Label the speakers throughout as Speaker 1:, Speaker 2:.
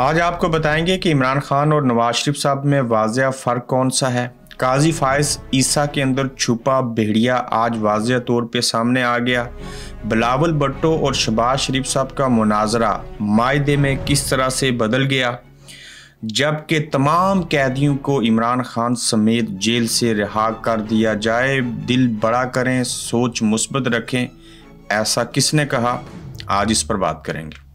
Speaker 1: आज आपको बताएंगे कि इमरान खान और नवाज शरीफ साहब में वाजिया फ़र्क कौन सा है काजी फायज ईसा के अंदर छुपा भेड़िया आज वाजिया तौर पे सामने आ गया बिलावल भट्टो और शबाज शरीफ साहब का मुनाजरा मायदे में किस तरह से बदल गया जबकि तमाम कैदियों को इमरान खान समेत जेल से रिहा कर दिया जाए दिल बड़ा करें सोच मुस्बत रखें ऐसा किसने कहा आज इस पर बात करेंगे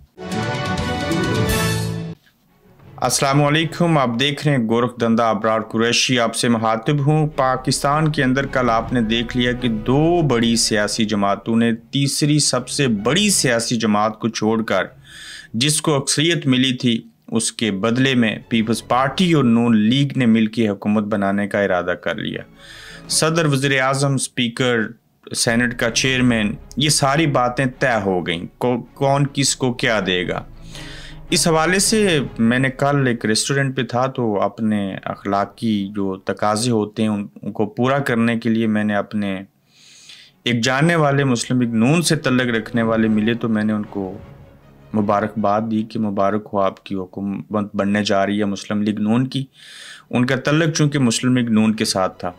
Speaker 1: असलम आप देख रहे हैं गोरख दंदा अबरार कुरैशी आपसे महातिब हूँ पाकिस्तान के अंदर कल आपने देख लिया कि दो बड़ी सियासी जमातों ने तीसरी सबसे बड़ी सियासी जमात को छोड़कर जिसको अक्सरियत मिली थी उसके बदले में पीपल्स पार्टी और नून लीग ने मिल के हुकूमत बनाने का इरादा कर लिया सदर वजे अजम स्पीकर सेनेट का चेयरमैन ये सारी बातें तय हो गई कौन किसको क्या देगा इस हवाले से मैंने कल एक रेस्टोरेंट पे था तो अपने अखलाकी जो तकाजे होते हैं उन, उनको पूरा करने के लिए मैंने अपने एक जानने वाले मुस्लिम एक नून से तलग रखने वाले मिले तो मैंने उनको मुबारकबाद दी कि मुबारक हो आपकी हुकूमत बनने जा रही है मुस्लिम लीग नून की उनका तलग चूँकि मुस्लिम लीग नून के साथ था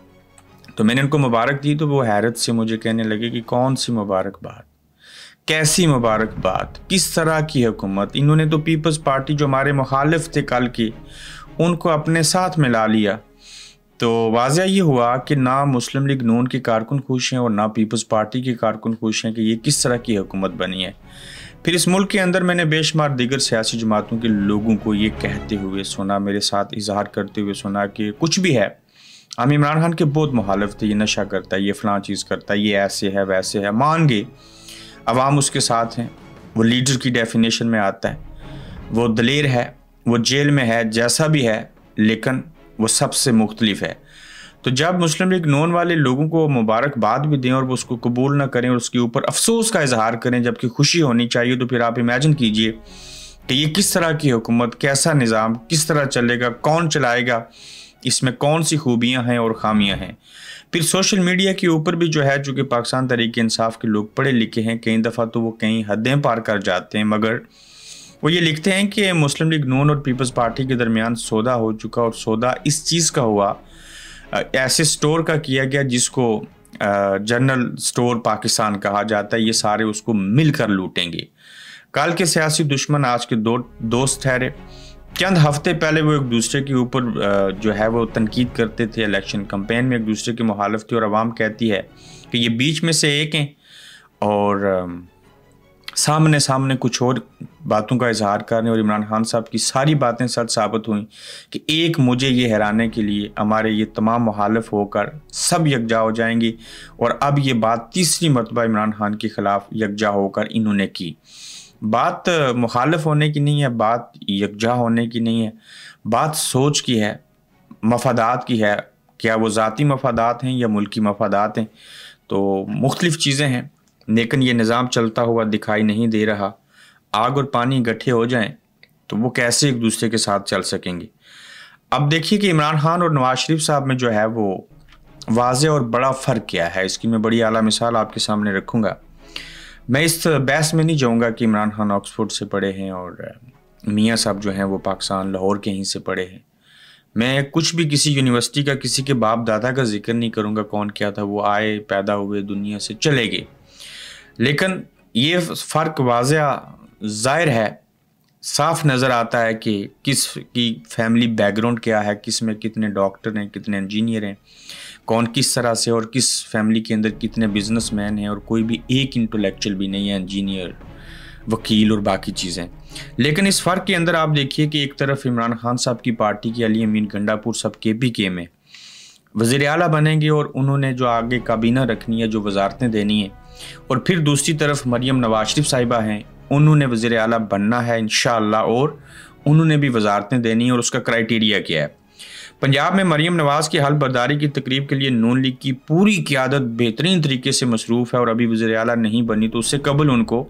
Speaker 1: तो मैंने उनको मुबारक दी तो वो हैरत से मुझे कहने लगे कि कौन सी मुबारकबाद कैसी मुबारकबाद किस तरह की हुकूमत इन्होंने तो पीपल्स पार्टी जो हमारे मुखालिफ थे कल की उनको अपने साथ में ला लिया तो वाजह ये हुआ कि ना मुस्लिम लीग नून के कारकुन खुश हैं और ना पीपल्स पार्टी के कारकुन खुश हैं कि ये किस तरह की हुकूमत बनी है फिर इस मुल्क के अंदर मैंने बेशुमार दीगर सियासी जमातों के लोगों को ये कहते हुए सुना मेरे साथ इजहार करते हुए सुना कि कुछ भी है हम इमरान खान के बहुत मुखालफ थे ये नशा करता है ये फलां चीज़ करता है ये ऐसे है वैसे है मान गए आवाम उसके साथ हैं वो लीडर की डेफिनेशन में आता है वो दलेर है वो जेल में है जैसा भी है लेकिन वो सबसे मुख्तलिफ है तो जब मुस्लिम लीग नोन वाले लोगों को मुबारकबाद भी दें और वो उसको कबूल ना करें और उसके ऊपर अफसोस का इजहार करें जबकि खुशी होनी चाहिए तो फिर आप इमेजिन कीजिए कि ये किस तरह की हुकूमत कैसा निज़ाम किस तरह चलेगा कौन चलाएगा इसमें कौन सी खूबियाँ हैं और खामियाँ हैं फिर सोशल मीडिया के ऊपर भी जो है चूंकि पाकिस्तान तरीके इंसाफ के लोग पढ़े लिखे हैं कई दफ़ा तो वो कई हदें पार कर जाते हैं मगर वो ये लिखते हैं कि मुस्लिम लीग नून और पीपल्स पार्टी के दरमियान सौदा हो चुका और सौदा इस चीज़ का हुआ ऐसे स्टोर का किया गया जिसको जनरल स्टोर पाकिस्तान कहा जाता है ये सारे उसको मिलकर लूटेंगे कल के सियासी दुश्मन आज के दो दोस्त ठहरे चंद हफ्ते पहले वो एक दूसरे के ऊपर जो है वो तनकीद करते थे इलेक्शन कंपेन में एक दूसरे की मुहालफ थी और आवाम कहती है कि ये बीच में से एक हैं और सामने सामने कुछ और बातों का इजहार करने और इमरान खान साहब की सारी बातें सच साबित हुई कि एक मुझे ये हराने के लिए हमारे ये तमाम मुहालफ होकर सब यकजा हो जाएंगी और अब ये बात तीसरी मरतबा इमरान खान के ख़िलाफ़ यकजा होकर इन्होंने की बात मुखालफ होने की नहीं है बात यकजा होने की नहीं है बात सोच की है मफादात की है क्या वो ज़ाती मफादात हैं या मुल्की मफादात हैं तो मुख्तलिफ़ चीज़ें हैं लेकिन ये निज़ाम चलता हुआ दिखाई नहीं दे रहा आग और पानी इकट्ठे हो जाएँ तो वो कैसे एक दूसरे के साथ चल सकेंगे अब देखिए कि इमरान खान और नवाज शरीफ साहब में जो है वो वाज और बड़ा फ़र्क क्या है इसकी मैं बड़ी आला मिसाल आपके सामने रखूँगा मैं इस बहस में नहीं जाऊँगा कि इमरान खान ऑक्सफोर्ड से पढ़े हैं और मियाँ साहब जो हैं वो पाकिस्तान लाहौर के ही से पढ़े हैं मैं कुछ भी किसी यूनिवर्सिटी का किसी के बाप दादा का जिक्र नहीं करूँगा कौन क्या था वो आए पैदा हुए दुनिया से चले गए लेकिन ये फ़र्क वाजह ज़ाहिर है साफ नज़र आता है कि किस की फैमिली बैकग्राउंड क्या है किस में कितने डॉक्टर हैं कितने इंजीनियर हैं कौन किस तरह से और किस फैमिली के अंदर कितने बिजनेसमैन हैं और कोई भी एक इंटेलेक्चुअल भी नहीं है इंजीनियर वकील और बाकी चीज़ें लेकिन इस फ़र्क के अंदर आप देखिए कि एक तरफ इमरान खान साहब की पार्टी की अली अमीन गंडापुर साहब के पी के में वजीर अला बनेंगे और उन्होंने जो आगे काबीना रखनी है जो वजारतें देनी है और फिर दूसरी तरफ मरियम नवाज शरीफ साहिबा हैं उन्होंने वजीर अला बनना है इन और उन्होंने भी वजारतें देनी और उसका क्राइटेरिया क्या है पंजाब में मरीम नवाज़ की हल बर्दारी की तकरीब के लिए नून लीग की पूरी क्यादत बेहतरीन तरीके से मसरूफ़ है और अभी वजर अला नहीं बनी तो उससे कबल उनको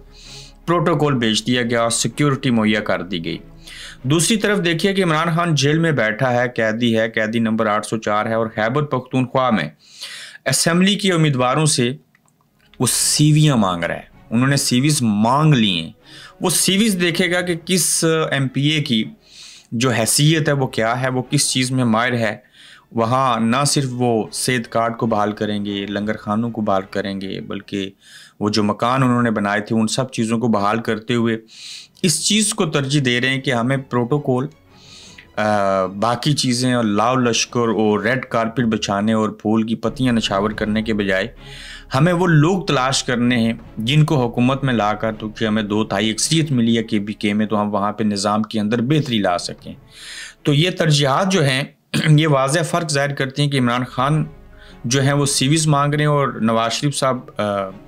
Speaker 1: प्रोटोकॉल भेज दिया गया और सिक्योरिटी मुहैया कर दी गई दूसरी तरफ देखिए कि इमरान खान जेल में बैठा है कैदी है कैदी नंबर 804 है और हैबत पख्तूनख्वा में असम्बली के उम्मीदवारों से वो सीवियाँ मांग रहा है उन्होंने सीवीज मांग लिए वो सीवीज देखेगा कि किस एम की जो हैसियत है वो क्या है वो किस चीज़ में मायर है वहाँ ना सिर्फ वो सेद कार्ड को बहाल करेंगे लंगर खानों को बहाल करेंगे बल्कि वो जो मकान उन्होंने बनाए थे उन सब चीज़ों को बहाल करते हुए इस चीज़ को तरजीह दे रहे हैं कि हमें प्रोटोकॉल बाकी चीज़ें और लाव लश्कर और रेड कारपेट बिछाने और फूल की पत्तियां नछावर करने के बजाय हमें वो लोग तलाश करने हैं जिनको हुकूमत में ला कर तो कि हमें दो थाई अक्सरियत मिली है के बी के में तो हम वहाँ पर निज़ाम के अंदर बेहतरी ला सकें तो ये तरजीहत जो हैं ये वाज फ़र्क ज़ाहिर करती हैं कि इमरान खान जो हैं वो सीवीज़ मांग रहे हैं और नवाज शरीफ साहब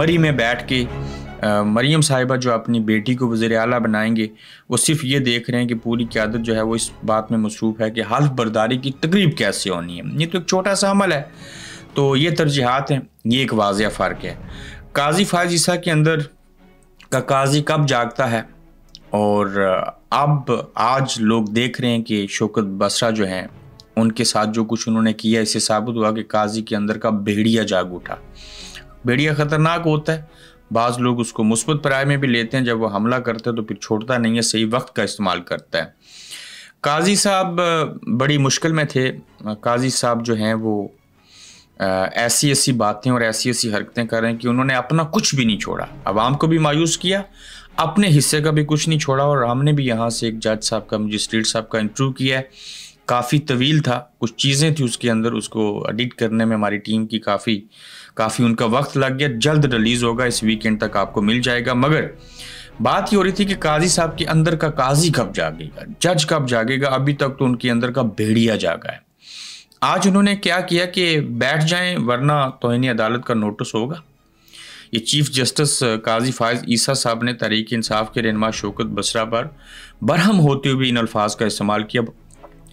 Speaker 1: मरी में बैठ के मरीम साहिबा जो अपनी बेटी को वज़र अली बनाएंगे वो सिर्फ ये देख रहे हैं कि पूरी क्यादत जो है वो इस बात में मसरूफ़ है कि हल्फ बर्दारी की तकरीब कैसे होनी है ये तो एक छोटा सा अमल है तो ये तरजीहत हैं ये एक वाज फ़र्क है काजी फायज ईसा के अंदर का काजी कब जागता है और अब आज लोग देख रहे हैं कि शोकत बसरा जो हैं उनके साथ जो कुछ उन्होंने किया इससे साबित हुआ कि काजी के अंदर का भेड़िया जाग उठा भेड़िया ख़तरनाक होता है बाज़ लोग उसको मुस्बत पराय में भी लेते हैं जब वो हमला करते हैं तो फिर छोड़ता नहीं है सही वक्त का इस्तेमाल करता है काजी साहब बड़ी मुश्किल में थे काजी साहब जो हैं वो ऐसी ऐसी बातें और ऐसी ऐसी हरकतें कर रहे हैं कि उन्होंने अपना कुछ भी नहीं छोड़ा आवाम को भी मायूस किया अपने हिस्से का भी कुछ नहीं छोड़ा और हमने भी यहाँ से एक जज साहब का मजिस्ट्रेट साहब का इंटरव्यू किया है काफ़ी तवील था कुछ चीज़ें थी उसके अंदर उसको एडिट करने में हमारी टीम की काफ़ी काफ़ी उनका वक्त लग गया जल्द रिलीज़ होगा इस वीकेंड तक आपको मिल जाएगा मगर बात ये हो रही थी कि काजी साहब के अंदर का काजी कब जागेगा जज कब जागेगा अभी तक तो उनके अंदर का भेड़िया जागा है आज उन्होंने क्या किया कि बैठ जाएं वरना तोहनी अदालत का नोटिस होगा ये चीफ जस्टिस काजी फायज ईसा साहब ने तहरीक इंसाफ के रहनमा शौकत बसरा पर बरहम होते हुए इन अल्फाज का इस्तेमाल किया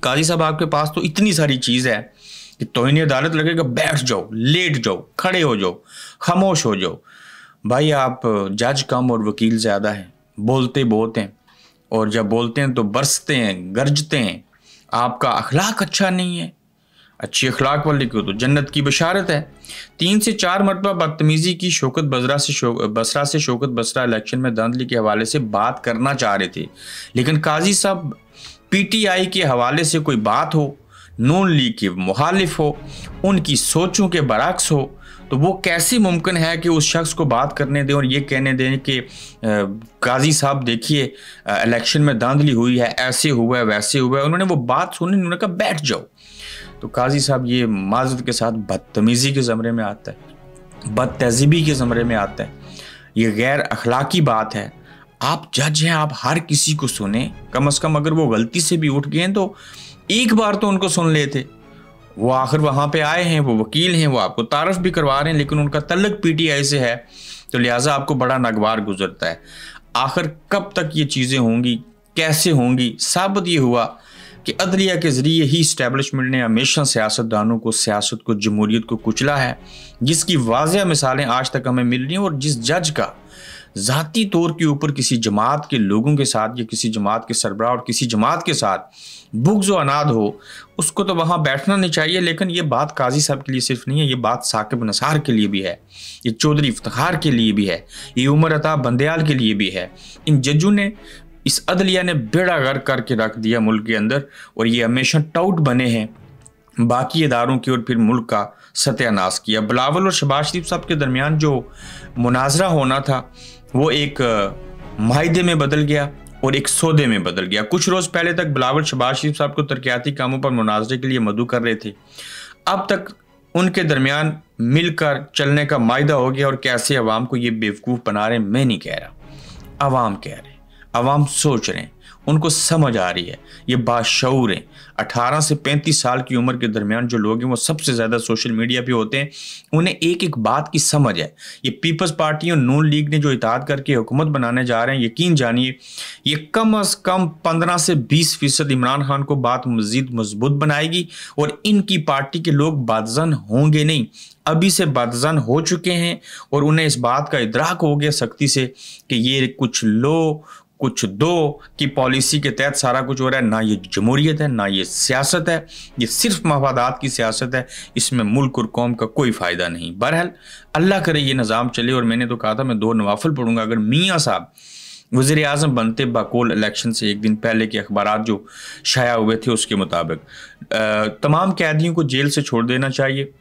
Speaker 1: काजी साहब आपके पास तो इतनी सारी चीज़ है कि तोहनी अदालत लगेगा बैठ जाओ लेट जाओ खड़े हो जाओ खामोश हो जाओ भाई आप जज कम और वकील ज़्यादा हैं बोलते बहुत हैं और जब बोलते हैं तो बरसते हैं गरजते हैं आपका अखलाक अच्छा नहीं है अच्छी अखलाक वाले को तो जन्नत की बशारत है तीन से चार मरतबा बदतमीज़ी की शोकत बजरा से शो, बसरा से शोकत बसरा इलेक्शन में धांधली के हवाले से बात करना चाह रहे थे लेकिन काजी साहब पीटीआई के हवाले से कोई बात हो नून लीग के मुखालिफ हो उनकी सोचों के बरक्स हो तो वो कैसे मुमकिन है कि उस शख्स को बात करने दें और ये कहने दें कि काजी साहब देखिए इलेक्शन में धांधली हुई है ऐसे हुआ है वैसे हुआ है उन्होंने वो बात सुनी उन्होंने कहा बैठ जाओ तो काजी साहब ये माजत के साथ बदतमीज़ी के ज़मरे में आता है बद तहजीबी के ज़मरे में आता है ये गैर अखलाकी बात है आप जज हैं आप हर किसी को सुने कम अज़ कम अगर वो गलती से भी उठ गए तो एक बार तो उनको सुन लेते वो आखिर वहां पे आए हैं वो वकील हैं वो आपको तारफ़ भी करवा रहे हैं लेकिन उनका टी पीटीआई से है तो लिहाजा आपको बड़ा नागवार गुजरता है आखिर कब तक ये चीज़ें होंगी कैसे होंगी साबित ये हुआ कि अदलिया के ज़रिए ही इस्टेबलिशमेंट ने हमेशा सियासतदानों को सियासत को जमहूरीत को कुचला है जिसकी वाज मिसालें आज तक हमें मिल रही हैं और जिस जज का ज़ाती तौर के ऊपर किसी जमात के लोगों के साथ या किसी जमात के सरबराह और किसी जमात के साथ बुग्ज व अनाद हो उसको तो वहाँ बैठना नहीं चाहिए लेकिन ये बात काजी साहब के लिए सिर्फ नहीं है ये बात साकिब नसार के लिए भी है ये चौधरी इफ्तार के लिए भी है ये उमर अता बंदयाल के लिए भी है इन जजों ने इस अदलिया ने बेड़ा घर करके रख दिया मुल्क के अंदर और ये हमेशा टाउट बने हैं बाकी इदारों की और फिर मुल्क का सत्यानाश किया बिलावल और शबाज शरीफ साहब के दरमियान जो मुनाजरा होना था वो एक माहदे में बदल गया और एक सौदे में बदल गया कुछ रोज़ पहले तक बिलावल शबाज शरीफ साहब को तरक्याती कामों पर मुनाजरे के लिए मदु कर रहे थे अब तक उनके दरमियान मिलकर चलने का माह हो गया और कैसे अवाम को ये बेवकूफ़ बना रहे मैं नहीं कह रहा अवाम कह रहे आवाम सोच रहे हैं उनको समझ आ रही है ये बाशूर हैं अठारह से पैंतीस साल की उम्र के दरमियान जो लोग हैं वो सबसे ज़्यादा सोशल मीडिया पे होते हैं उन्हें एक एक बात की समझ है ये पीपल्स पार्टी और नून लीग ने जो इताद करके हुकूमत बनाने जा रहे हैं यकीन जानिए ये कम अज़ कम पंद्रह से बीस फीसद इमरान खान को बात मज़ीद मजबूत बनाएगी और इनकी पार्टी के लोग बादजन होंगे नहीं अभी से बदजन हो चुके हैं और उन्हें इस बात का इदराक हो गया सख्ती से कि ये कुछ लो कुछ दो की पॉलिसी के तहत सारा कुछ हो रहा है ना ये जमहूरियत है ना ये सियासत है ये सिर्फ मफादात की सियासत है इसमें मुल्क और कौम का कोई फ़ायदा नहीं बहरहाल अल्लाह करे ये निज़ाम चले और मैंने तो कहा था मैं दो नवाफल पढ़ूंगा अगर मियाँ साहब वजीर अजम बनते बाकोल इलेक्शन से एक दिन पहले के अखबार जो शाया हुए थे उसके मुताबिक तमाम कैदियों को जेल से छोड़ देना चाहिए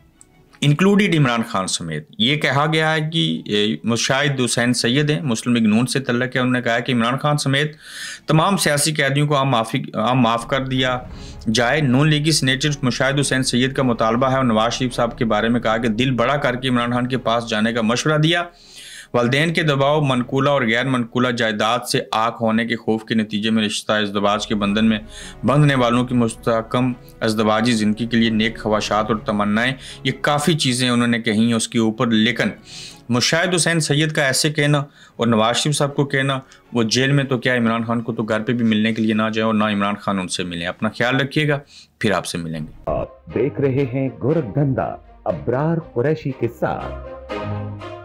Speaker 1: इंक्लूडेड इमरान खान समेत ये कहा गया है कि मुशाहिद हुसैन सैयद हैं मुस्लिम लीग नून से तल्लक है उन्होंने कहा है कि इमरान खान समेत तमाम सियासी कैदियों को आम माफ़ी आम माफ़ कर दिया जाए नून लीग की सीनेटर मुशाहिद हुसैन सैयद का मुतालबा है और नवाज शरीफ साहब के बारे में कहा कि दिल बड़ा करके इमरान खान के पास जाने का मशवरा दिया वालदेन के दबाव मनकूला और गैर मनकूला जायदाद से आग होने के खौफ के नतीजे में रिश्ता इसदबाज के बंधन में बंधने वालों की मुस्तकम अजदबाजी ज़िंदगी के लिए नेक ख्वाशात और तमन्नाएं ये काफ़ी चीज़ें उन्होंने कही उसके ऊपर लेकिन मुशाहिद हुसैन सैयद का ऐसे कहना और नवाज शरीफ साहब को कहना वो जेल में तो क्या इमरान खान को तो घर पे भी मिलने के लिए ना जाए और ना इमरान खान उनसे मिले अपना ख्याल रखिएगा फिर आपसे मिलेंगे आप देख रहे हैं गोरखधंधा अब्रार कुरैशी के साथ